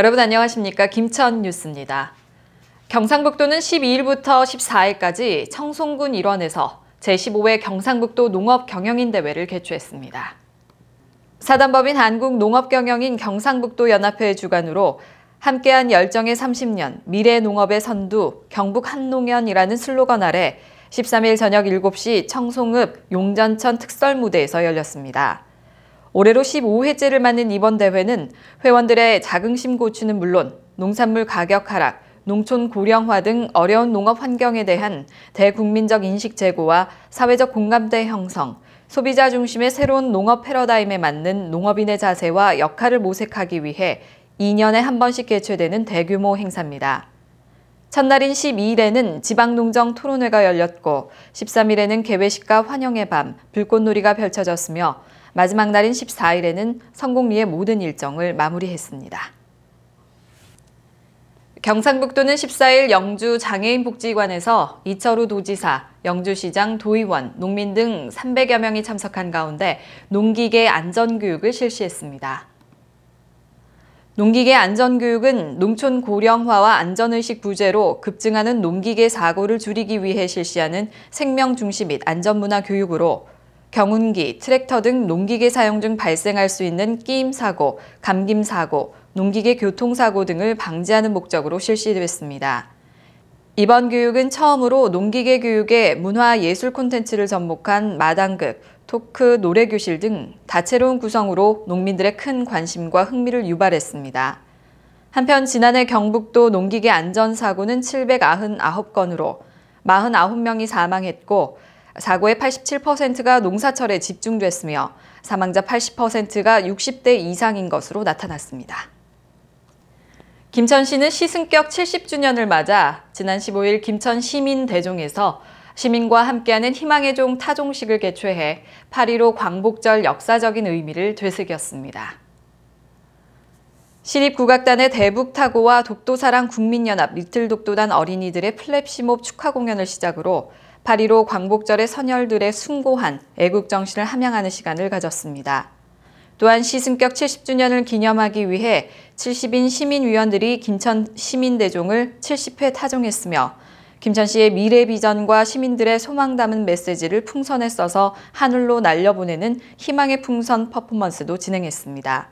여러분 안녕하십니까 김천 뉴스입니다. 경상북도는 12일부터 14일까지 청송군 일원에서 제15회 경상북도 농업경영인대회를 개최했습니다. 사단법인 한국농업경영인 경상북도연합회 의 주관으로 함께한 열정의 30년, 미래농업의 선두, 경북한농연이라는 슬로건 아래 13일 저녁 7시 청송읍 용전천 특설무대에서 열렸습니다. 올해로 15회째를 맞는 이번 대회는 회원들의 자긍심 고취는 물론 농산물 가격 하락, 농촌 고령화 등 어려운 농업 환경에 대한 대국민적 인식 제고와 사회적 공감대 형성, 소비자 중심의 새로운 농업 패러다임에 맞는 농업인의 자세와 역할을 모색하기 위해 2년에 한 번씩 개최되는 대규모 행사입니다. 첫날인 12일에는 지방농정 토론회가 열렸고 13일에는 개회식과 환영의 밤, 불꽃놀이가 펼쳐졌으며 마지막 날인 14일에는 성공리의 모든 일정을 마무리했습니다. 경상북도는 14일 영주 장애인복지관에서 이철우 도지사, 영주시장, 도의원, 농민 등 300여 명이 참석한 가운데 농기계 안전교육을 실시했습니다. 농기계 안전교육은 농촌 고령화와 안전의식 부재로 급증하는 농기계 사고를 줄이기 위해 실시하는 생명중시 및 안전문화 교육으로 경운기, 트랙터 등 농기계 사용 중 발생할 수 있는 끼임 사고, 감김 사고, 농기계 교통사고 등을 방지하는 목적으로 실시됐습니다. 이번 교육은 처음으로 농기계 교육에 문화예술 콘텐츠를 접목한 마당극, 토크, 노래교실 등 다채로운 구성으로 농민들의 큰 관심과 흥미를 유발했습니다. 한편 지난해 경북도 농기계 안전사고는 799건으로 49명이 사망했고 사고의 87%가 농사철에 집중됐으며 사망자 80%가 60대 이상인 것으로 나타났습니다. 김천시는 시승격 70주년을 맞아 지난 15일 김천 시민대종에서 시민과 함께하는 희망의 종 타종식을 개최해 8.15 광복절 역사적인 의미를 되새겼습니다. 시립국악단의 대북타고와 독도사랑 국민연합 리틀독도단 어린이들의 플랩시몹 축하 공연을 시작으로 8.15 광복절의 선열들의 숭고한 애국정신을 함양하는 시간을 가졌습니다. 또한 시승격 70주년을 기념하기 위해 70인 시민위원들이 김천 시민대종을 70회 타종했으며 김천 씨의 미래 비전과 시민들의 소망 담은 메시지를 풍선에 써서 하늘로 날려보내는 희망의 풍선 퍼포먼스도 진행했습니다.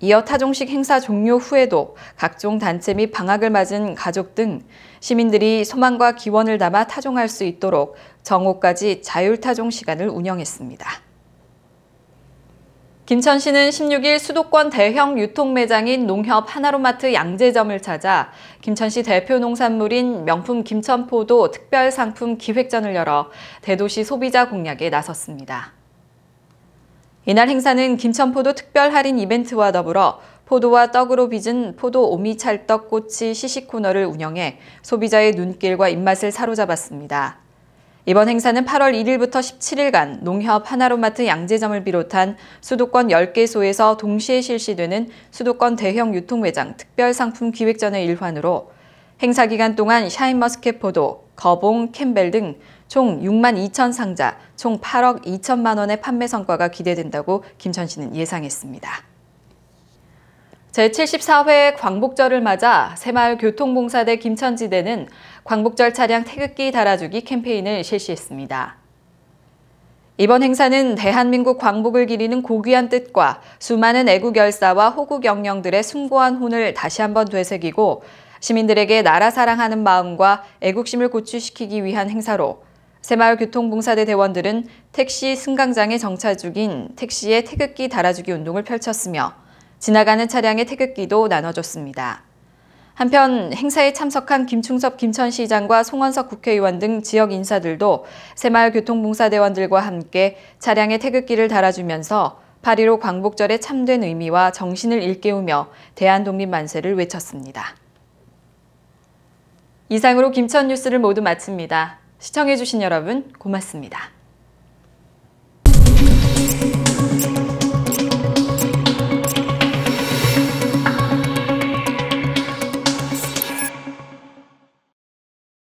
이어 타종식 행사 종료 후에도 각종 단체 및 방학을 맞은 가족 등 시민들이 소망과 기원을 담아 타종할 수 있도록 정오까지 자율타종 시간을 운영했습니다. 김천시는 16일 수도권 대형 유통 매장인 농협 하나로마트 양재점을 찾아 김천시 대표 농산물인 명품 김천포도 특별 상품 기획전을 열어 대도시 소비자 공략에 나섰습니다. 이날 행사는 김천포도 특별 할인 이벤트와 더불어 포도와 떡으로 빚은 포도 오미 찰떡 꼬치 시식 코너를 운영해 소비자의 눈길과 입맛을 사로잡았습니다. 이번 행사는 8월 1일부터 17일간 농협 하나로마트 양재점을 비롯한 수도권 10개소에서 동시에 실시되는 수도권 대형 유통매장 특별상품 기획전의 일환으로 행사 기간 동안 샤인머스켓 포도, 거봉, 캠벨 등 총 6만 2천 상자, 총 8억 2천만 원의 판매 성과가 기대된다고 김천 씨는 예상했습니다. 제74회 광복절을 맞아 새마을교통봉사대 김천지대는 광복절 차량 태극기 달아주기 캠페인을 실시했습니다. 이번 행사는 대한민국 광복을 기리는 고귀한 뜻과 수많은 애국 열사와 호국 영령들의 숭고한 혼을 다시 한번 되새기고 시민들에게 나라 사랑하는 마음과 애국심을 고취시키기 위한 행사로 새마을교통봉사대 대원들은 택시 승강장에 정차 중인 택시의 태극기 달아주기 운동을 펼쳤으며 지나가는 차량의 태극기도 나눠줬습니다. 한편 행사에 참석한 김충섭 김천시장과 송원석 국회의원 등 지역 인사들도 새마을교통봉사대원들과 함께 차량의 태극기를 달아주면서 8.15광복절에 참된 의미와 정신을 일깨우며 대한독립 만세를 외쳤습니다. 이상으로 김천 뉴스를 모두 마칩니다. 시청해주신 여러분 고맙습니다.